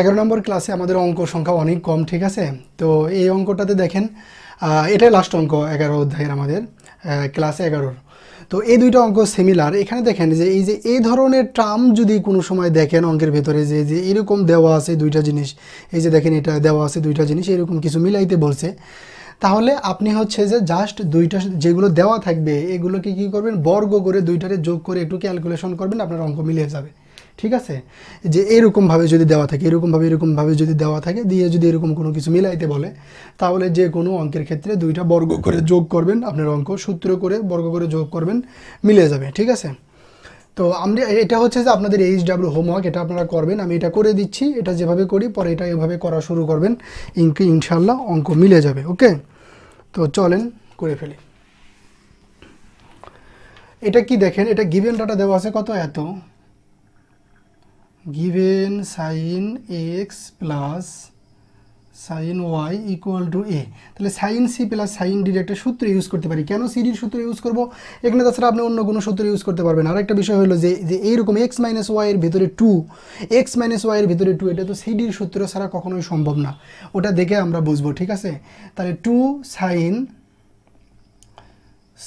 এগারো নম্বর ক্লাসে আমাদের অঙ্ক সংখ্যা অনেক কম ঠিক আছে তো এই অঙ্কটাতে দেখেন এটাই লাস্ট অঙ্ক এগারো অধ্যায়ের আমাদের ক্লাস এগারোর তো এই দুইটা অঙ্ক সিমিলার এখানে দেখেন যে এই যে এই ধরনের টার্ম যদি কোনো সময় দেখেন অঙ্কের ভেতরে যে যে এরকম দেওয়া আছে দুইটা জিনিস এই যে দেখেন এটা দেওয়া আছে দুইটা জিনিস এরকম কিছু মিলাইতে বলছে তাহলে আপনি হচ্ছে যে জাস্ট দুইটা যেগুলো দেওয়া থাকবে এগুলোকে কি করবেন বর্গ করে দুইটারে যোগ করে একটু ক্যালকুলেশন করবেন আপনার অঙ্ক মিলিয়ে যাবে ঠিক আছে যে এরকমভাবে যদি দেওয়া থাকে এরকমভাবে এরকমভাবে যদি দেওয়া থাকে দিয়ে যদি এরকম কোনো কিছু মিলাইতে বলে তাহলে যে কোনো অঙ্কের ক্ষেত্রে দুইটা বর্গ করে যোগ করবেন আপনার অঙ্ক সূত্র করে বর্গ করে যোগ করবেন মিলে যাবে ঠিক আছে তো আমরা এটা হচ্ছে যে আপনাদের এইচ ডাব্লিউ হোমওয়ার্ক এটা আপনারা করবেন আমি এটা করে দিচ্ছি এটা যেভাবে করি পরে এটা এভাবে করা শুরু করবেন ইনকে ইনশাল্লাহ অঙ্ক মিলে যাবে ওকে তো চলেন করে ফেলি এটা কি দেখেন এটা গিভেন ডাটা দেওয়া আছে কত এত given sine x plus sine y equal to a তাহলে সাইন সি প্লাস সাইন ডির একটা সূত্র ইউজ করতে পারি কেন সিডির সূত্র ইউজ করব এখানে তাছাড়া আপনি অন্য কোনো সূত্র ইউজ করতে পারবেন আর একটা বিষয় হলো যে যে এইরকম এক্স মাইনাস ওয়াইয়ের ভিতরে টু এক্স মাইনাস ওয়াইয়ের ভিতরে টু এটা তো সিডির সূত্র ছাড়া কখনোই সম্ভব না ওটা দেখে আমরা বুঝবো ঠিক আছে তাহলে two sine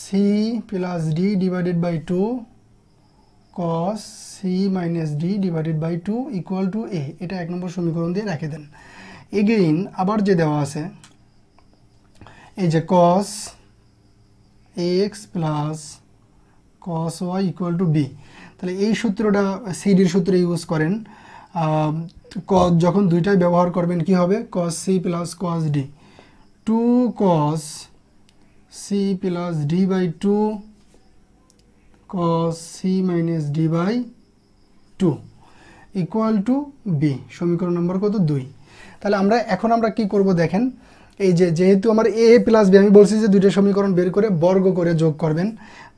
c plus d divided by two cos c minus d divided by two equal to a এটা এক নম্বর সমীকরণ দিয়ে রেখে দেন এগেইন আবার যে দেওয়া আছে এই যে cos x plus cos y equal to b তাহলে এই সূত্রটা সিডির সূত্রে ইউজ করেন ক যখন দুইটাই ব্যবহার করবেন কি হবে cos c plus cos d two cos c plus d by two cos c minus d by 2 equal to b সমীকরণ নম্বর কত দুই তাহলে আমরা এখন আমরা কি করব দেখেন এই যে যেহেতু আমার এ প্লাস বি আমি বলছি যে দুইটা সমীকরণ বের করে বর্গ করে যোগ করবেন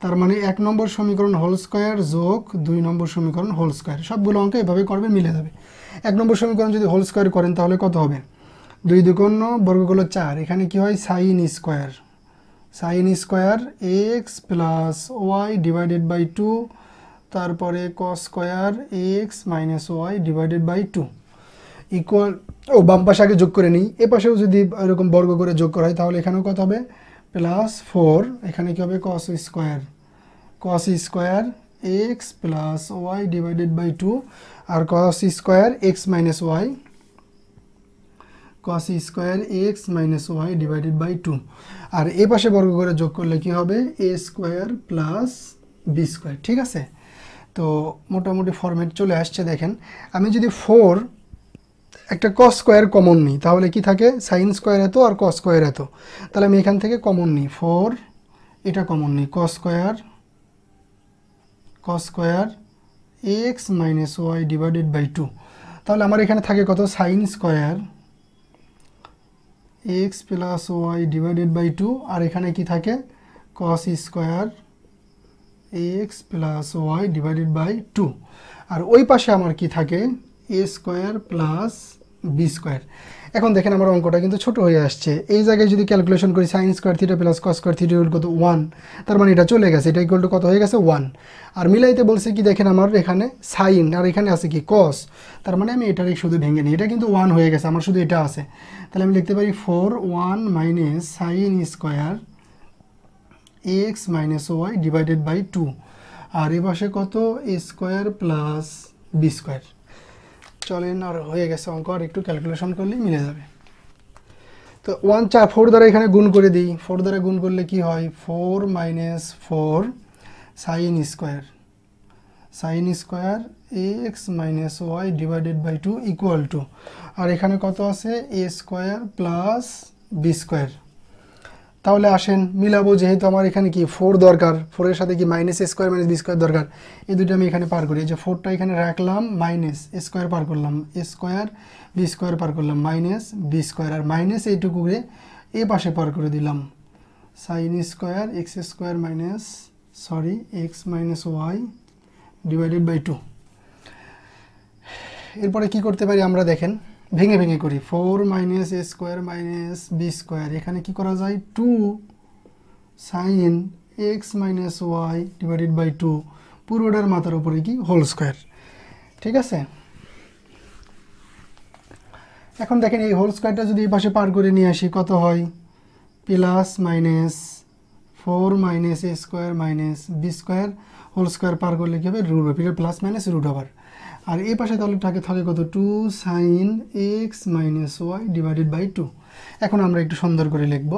তার মানে এক নম্বর সমীকরণ হোল স্কয়ার যোগ দুই নম্বর সমীকরণ হোল স্কয়ার সবগুলো অঙ্ক এভাবে করবেন মিলে যাবে এক নম্বর সমীকরণ যদি হোল স্কয়ার করেন তাহলে কত হবে দুই দুকন্য বর্গগুলো চার এখানে কি হয় sine square sine square x plus y divided by two তারপরে cos square x minus y divided by two equal ও বাম পাশে আগে যোগ করে নিই এ পাশেও যদি এরকম বর্গ করে যোগ করা হয় তাহলে এখানেও কত হবে প্লাস ফোর এখানে কী হবে cos square cos square x plus y divided by two আর cos square x minus y cos square x minus y divided by two আর এ পাশে বর্গ করে যোগ করলে কি হবে a square plus b square ঠিক আছে তো মোটামুটি ফর্মেট চলে আসছে দেখেন আমি যদি ফোর একটা কস স্কোয়ার কমন নিই তাহলে কি থাকে সাইন স্কোয়ার এত আর কস স্কোয়ার এত তাহলে আমি এখান থেকে কমন নিই ফোর এটা কমন নিই cos square cos square x minus y divided by two তাহলে আমার এখানে থাকে কত sine square x plus y divided by two আর এখানে কি থাকে cos square x plus y divided by two আর ওই পাশে আমার কি থাকে a square plus b square এখন দেখেন আমার অঙ্কটা কিন্তু ছোট হয়ে আসছে এই জায়গায় যদি ক্যালকুলেশন করি sine square theta plus cos square theta equal to one তার মানে এটা চলে গেছে এটা ইকুয়াল টু কত হয়ে গেছে ওয়ান আর মিলাইতে বলছে কি দেখেন আমার এখানে সাইন আর এখানে আছে কি কস তার মানে আমি এটার শুধু ভেঙে নিই এটা কিন্তু ওয়ান হয়ে গেছে আমার শুধু এটা আছে তাহলে আমি লিখতে পারি four one minus sine square x minus y divided by two আর এ পাশে কত স্কোয়ার প্লাস বি স্কোয়ার চলেন আর হয়ে গেছে অঙ্ক আর একটু ক্যালকুলেশন করলেই মিলে যাবে তো ওয়ান চা ফোর দ্বারা এখানে গুণ করে দিই ফোর দ্বারা গুণ করলে কি হয় four minus four sine square sine square x minus y divided by two equal to আর এখানে কত আছে a square plus b square তাহলে আসেন মিলাবো যেহেতু আমার এখানে কি ফোর দরকার ফোরের সাথে কি minus square minus b square দরকার এই দুটো আমি এখানে পার করি যে ফোরটা এখানে রাখলাম মাইনাস স্কোয়ার পার করলাম স্কোয়ার বি স্কোয়ার পার করলাম মাইনাস বি স্কোয়ার আর মাইনাস এইটুকু এ পাশে পার করে দিলাম sine square x square minus sorry x minus y divided by two এরপরে কী করতে পারি আমরা দেখেন ভেঙে ভেঙে করি four minus a square minus b square এখানে কি করা যায় two sine x minus y divided by two পুরোটার মাথার উপরে কি হোল স্কোয়ার ঠিক আছে এখন দেখেন এই হোল স্কোয়ারটা যদি এই পাশে পার করে নিয়ে আসি কত হয় plus minus four minus a square minus b square whole square পার করলে কী হবে root over period plus minus root over আর এ পাশে তাহলে থাকে থাকে কত two sine x minus y divided by two এখন আমরা একটু সুন্দর করে লিখব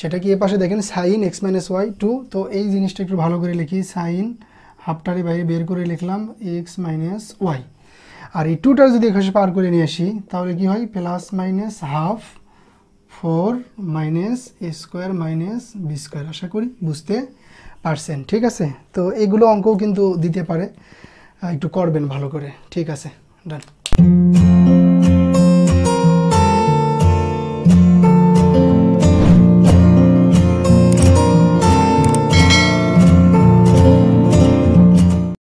সেটা কি এ পাশে দেখেন sine x minus y two তো এই জিনিসটা একটু ভালো করে লিখি সাইন হাফটারে বাইরে বের করে লিখলাম এক্স মাইনাস ওয়াই আর এই টুটার যদি এখানে পার করে নিয়ে আসি তাহলে কি হয় plus minus half four minus a square minus b square আশা করি বুঝতে পারছেন ঠিক আছে তো এগুলো অঙ্কও কিন্তু দিতে পারে একটু করবেন ভালো করে ঠিক আছে ডান